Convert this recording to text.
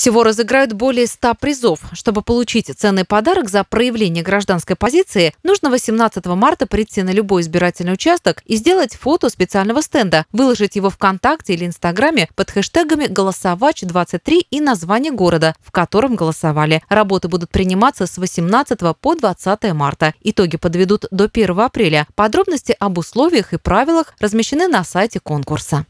Всего разыграют более 100 призов. Чтобы получить ценный подарок за проявление гражданской позиции, нужно 18 марта прийти на любой избирательный участок и сделать фото специального стенда, выложить его ВКонтакте или Инстаграме под хэштегами «Голосовач23» и название города, в котором голосовали. Работы будут приниматься с 18 по 20 марта. Итоги подведут до 1 апреля. Подробности об условиях и правилах размещены на сайте конкурса.